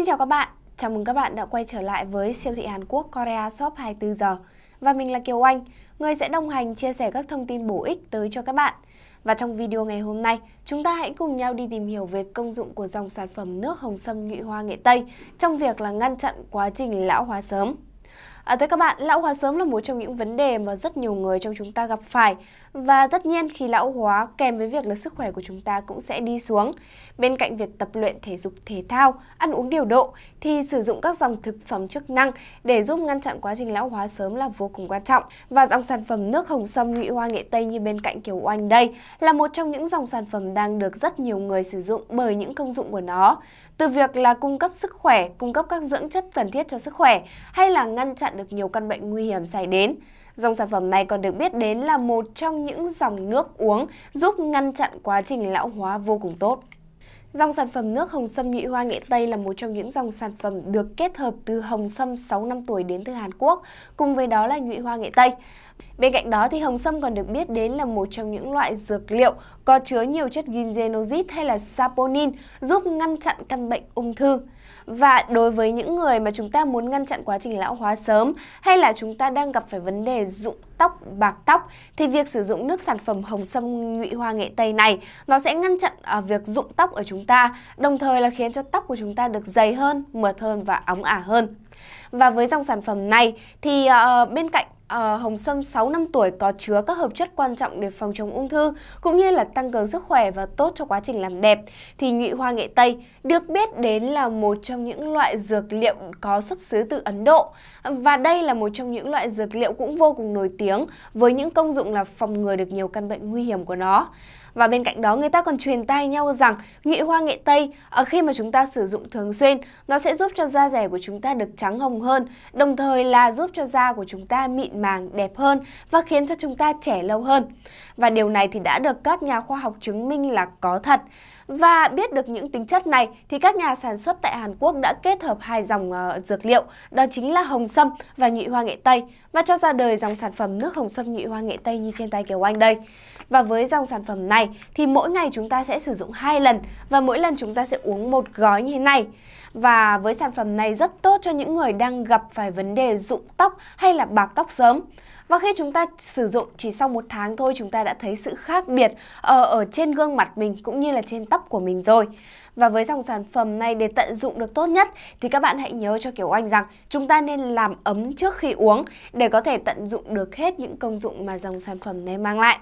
Xin chào các bạn, chào mừng các bạn đã quay trở lại với siêu thị Hàn Quốc Korea Shop 24 giờ. Và mình là Kiều Anh, người sẽ đồng hành chia sẻ các thông tin bổ ích tới cho các bạn. Và trong video ngày hôm nay, chúng ta hãy cùng nhau đi tìm hiểu về công dụng của dòng sản phẩm nước hồng sâm nhụy hoa nghệ Tây trong việc là ngăn chặn quá trình lão hóa sớm. À, thưa các bạn, lão hóa sớm là một trong những vấn đề mà rất nhiều người trong chúng ta gặp phải và tất nhiên khi lão hóa kèm với việc là sức khỏe của chúng ta cũng sẽ đi xuống. Bên cạnh việc tập luyện thể dục thể thao, ăn uống điều độ thì sử dụng các dòng thực phẩm chức năng để giúp ngăn chặn quá trình lão hóa sớm là vô cùng quan trọng. Và dòng sản phẩm nước hồng sâm nhụy hoa nghệ Tây như bên cạnh kiểu Oanh đây là một trong những dòng sản phẩm đang được rất nhiều người sử dụng bởi những công dụng của nó. Từ việc là cung cấp sức khỏe, cung cấp các dưỡng chất cần thiết cho sức khỏe hay là ngăn chặn được nhiều căn bệnh nguy hiểm xảy đến. Dòng sản phẩm này còn được biết đến là một trong những dòng nước uống giúp ngăn chặn quá trình lão hóa vô cùng tốt. Dòng sản phẩm nước hồng sâm nhụy hoa nghệ Tây là một trong những dòng sản phẩm được kết hợp từ hồng sâm 6 năm tuổi đến từ Hàn Quốc, cùng với đó là nhụy hoa nghệ Tây. Bên cạnh đó thì hồng sâm còn được biết đến là một trong những loại dược liệu có chứa nhiều chất gingenozid hay là saponin giúp ngăn chặn căn bệnh ung thư. Và đối với những người mà chúng ta muốn ngăn chặn quá trình lão hóa sớm hay là chúng ta đang gặp phải vấn đề rụng tóc, bạc tóc thì việc sử dụng nước sản phẩm hồng sâm nhụy hoa nghệ tây này nó sẽ ngăn chặn à, việc rụng tóc ở chúng ta, đồng thời là khiến cho tóc của chúng ta được dày hơn, mượt hơn và óng ả hơn. Và với dòng sản phẩm này thì uh, bên cạnh uh, hồng sâm 6 năm tuổi có chứa các hợp chất quan trọng để phòng chống ung thư cũng như là tăng cường sức khỏe và tốt cho quá trình làm đẹp thì nhụy hoa nghệ Tây được biết đến là một trong những loại dược liệu có xuất xứ từ Ấn Độ và đây là một trong những loại dược liệu cũng vô cùng nổi tiếng với những công dụng là phòng ngừa được nhiều căn bệnh nguy hiểm của nó. Và bên cạnh đó người ta còn truyền tai nhau rằng nhụy hoa nghệ Tây ờ, khi mà chúng ta sử dụng thường xuyên nó sẽ giúp cho da rẻ của chúng ta được trắng trắng hồng hơn, đồng thời là giúp cho da của chúng ta mịn màng, đẹp hơn và khiến cho chúng ta trẻ lâu hơn. Và điều này thì đã được các nhà khoa học chứng minh là có thật. Và biết được những tính chất này thì các nhà sản xuất tại Hàn Quốc đã kết hợp hai dòng uh, dược liệu, đó chính là hồng sâm và nhụy hoa nghệ Tây và cho ra đời dòng sản phẩm nước hồng sâm nhụy hoa nghệ Tây như trên tay Kiều Anh đây. Và với dòng sản phẩm này thì mỗi ngày chúng ta sẽ sử dụng hai lần và mỗi lần chúng ta sẽ uống một gói như thế này. Và với sản phẩm này rất tốt cho những người đang gặp phải vấn đề rụng tóc hay là bạc tóc sớm. Và vâng, khi chúng ta sử dụng chỉ sau một tháng thôi chúng ta đã thấy sự khác biệt ở, ờ, ở trên gương mặt mình cũng như là trên tóc của mình rồi. Và với dòng sản phẩm này để tận dụng được tốt nhất thì các bạn hãy nhớ cho Kiều Anh rằng chúng ta nên làm ấm trước khi uống để có thể tận dụng được hết những công dụng mà dòng sản phẩm này mang lại.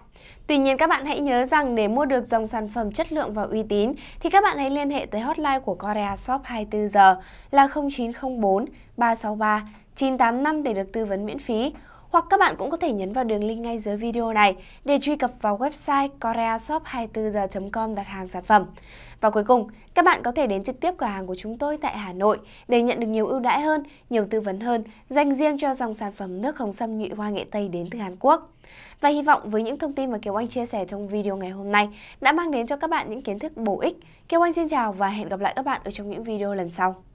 Tuy nhiên các bạn hãy nhớ rằng để mua được dòng sản phẩm chất lượng và uy tín thì các bạn hãy liên hệ tới hotline của Korea Shop 24 giờ là 0904 363 985 để được tư vấn miễn phí hoặc các bạn cũng có thể nhấn vào đường link ngay dưới video này để truy cập vào website koreashop24h.com đặt hàng sản phẩm. Và cuối cùng, các bạn có thể đến trực tiếp cửa hàng của chúng tôi tại Hà Nội để nhận được nhiều ưu đãi hơn, nhiều tư vấn hơn, dành riêng cho dòng sản phẩm nước hồng sâm nhụy hoa nghệ Tây đến từ Hàn Quốc. Và hy vọng với những thông tin mà Kiều Anh chia sẻ trong video ngày hôm nay đã mang đến cho các bạn những kiến thức bổ ích. Kiều Anh xin chào và hẹn gặp lại các bạn ở trong những video lần sau.